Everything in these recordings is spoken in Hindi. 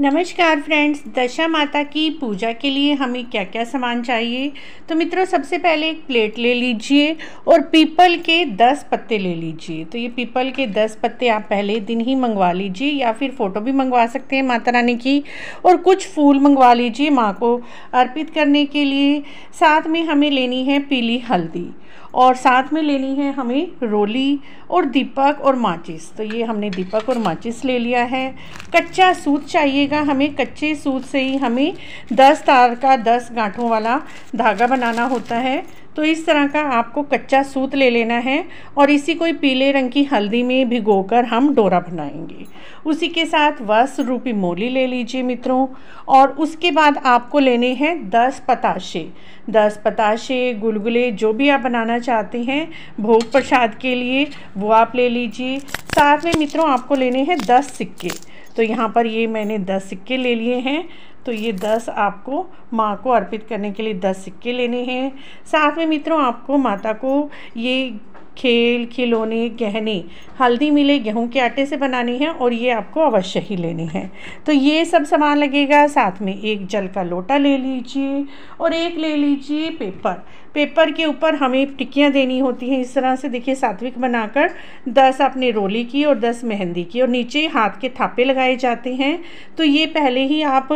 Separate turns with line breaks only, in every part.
नमस्कार फ्रेंड्स दशा माता की पूजा के लिए हमें क्या क्या सामान चाहिए तो मित्रों सबसे पहले एक प्लेट ले लीजिए और पीपल के दस पत्ते ले लीजिए तो ये पीपल के दस पत्ते आप पहले दिन ही मंगवा लीजिए या फिर फ़ोटो भी मंगवा सकते हैं माता रानी की और कुछ फूल मंगवा लीजिए माँ को अर्पित करने के लिए साथ में हमें लेनी है पीली हल्दी और साथ में लेनी है हमें रोली और दीपक और माचिस तो ये हमने दीपक और माचिस ले लिया है कच्चा सूत चाहिए लगेगा हमें कच्चे सूत से ही हमें दस तार का दस गांठों वाला धागा बनाना होता है तो इस तरह का आपको कच्चा सूत ले लेना है और इसी कोई पीले रंग की हल्दी में भिगोकर हम डोरा बनाएंगे उसी के साथ वस रूपी मोली ले लीजिए मित्रों और उसके बाद आपको लेने हैं दस पताशे दस पताशे गुलगुले जो भी आप बनाना चाहते हैं भोग प्रसाद के लिए वो आप ले लीजिए साथ में मित्रों आपको लेने हैं दस सिक्के तो यहाँ पर ये मैंने दस सिक्के ले लिए हैं तो ये दस आपको माँ को अर्पित करने के लिए दस सिक्के लेने हैं साथ में मित्रों आपको माता को ये खेल खिलौने गहने हल्दी मिले गेहूं के आटे से बनानी है और ये आपको अवश्य ही लेने हैं तो ये सब सामान लगेगा साथ में एक जल का लोटा ले लीजिए और एक ले लीजिए पेपर पेपर के ऊपर हमें टिक्कियाँ देनी होती हैं इस तरह से देखिए सात्विक बनाकर दस आपने रोली की और दस मेहंदी की और नीचे हाथ के थापे लगाए जाते हैं तो ये पहले ही आप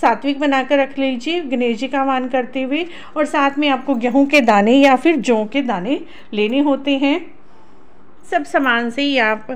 सात्विक बनाकर रख लीजिए गणेश जी का मान करते हुए और साथ में आपको गेहूँ के दाने या फिर जौ के दाने लेने होते हैं सब सामान से ही आप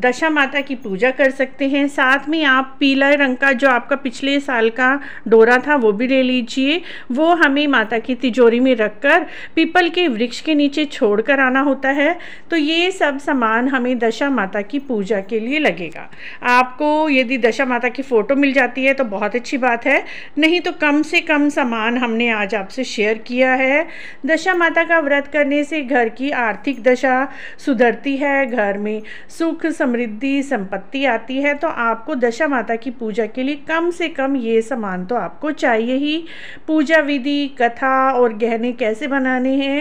दशा माता की पूजा कर सकते हैं साथ में आप पीला रंग का जो आपका पिछले साल का डोरा था वो भी ले लीजिए वो हमें माता की तिजोरी में रखकर पीपल के वृक्ष के नीचे छोड़ कर आना होता है तो ये सब सामान हमें दशा माता की पूजा के लिए लगेगा आपको यदि दशा माता की फ़ोटो मिल जाती है तो बहुत अच्छी बात है नहीं तो कम से कम सामान हमने आज आपसे शेयर किया है दशा माता का व्रत करने से घर की आर्थिक दशा सुधरती है घर में सुख समृद्धि संपत्ति आती है तो आपको दशा माता की पूजा के लिए कम से कम ये सामान तो आपको चाहिए ही पूजा विधि कथा और गहने कैसे बनाने हैं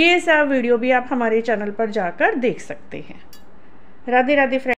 ये सब वीडियो भी आप हमारे चैनल पर जाकर देख सकते हैं राधे राधे फ्रेंड